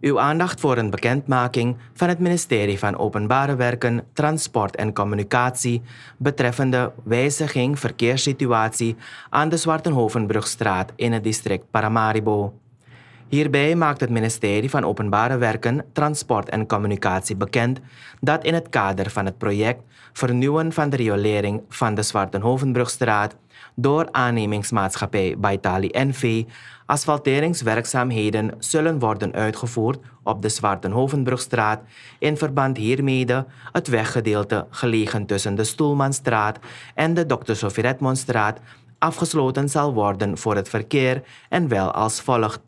Uw aandacht voor een bekendmaking van het ministerie van Openbare Werken, Transport en Communicatie betreffende wijziging verkeerssituatie aan de Zwartenhovenbrugstraat in het district Paramaribo. Hierbij maakt het ministerie van Openbare Werken, Transport en Communicatie bekend dat in het kader van het project Vernieuwen van de riolering van de Zwartenhovenbrugstraat door aannemingsmaatschappij Baitali NV asfalteringswerkzaamheden zullen worden uitgevoerd op de Zwartenhovenbrugstraat in verband hiermede het weggedeelte gelegen tussen de Stoelmanstraat en de Dr. Sofie Redmondstraat afgesloten zal worden voor het verkeer en wel als volgt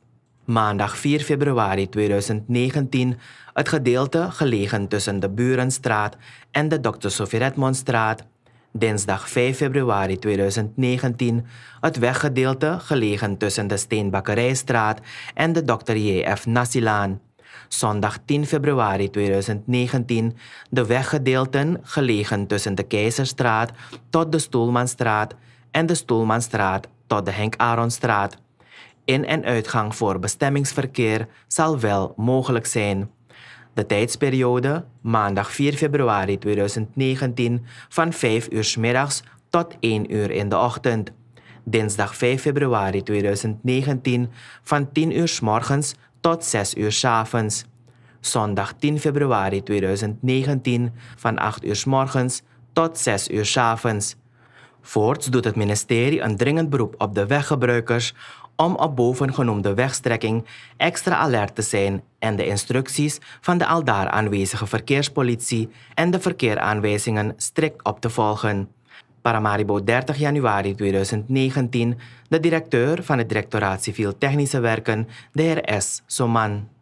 maandag 4 februari 2019 het gedeelte gelegen tussen de Burenstraat en de Dr. Sofie Redmondstraat. Dinsdag 5 februari 2019 het weggedeelte gelegen tussen de Steenbakkerijstraat en de Dr. J.F. Nassilaan. Zondag 10 februari 2019 de weggedeelten gelegen tussen de Keizerstraat tot de Stoelmanstraat en de Stoelmanstraat tot de Henk Aaronstraat in- en uitgang voor bestemmingsverkeer zal wel mogelijk zijn. De tijdsperiode maandag 4 februari 2019 van 5 uur s middags tot 1 uur in de ochtend. Dinsdag 5 februari 2019 van 10 uur s morgens tot 6 uur s avonds. Zondag 10 februari 2019 van 8 uur s morgens tot 6 uur s avonds. Voorts doet het ministerie een dringend beroep op de weggebruikers om op bovengenoemde wegstrekking extra alert te zijn en de instructies van de aldaar aanwezige verkeerspolitie en de verkeeraanwijzingen strikt op te volgen. Paramaribo 30 januari 2019, de directeur van het Directoraat Civiel Technische Werken, de heer S. Soman.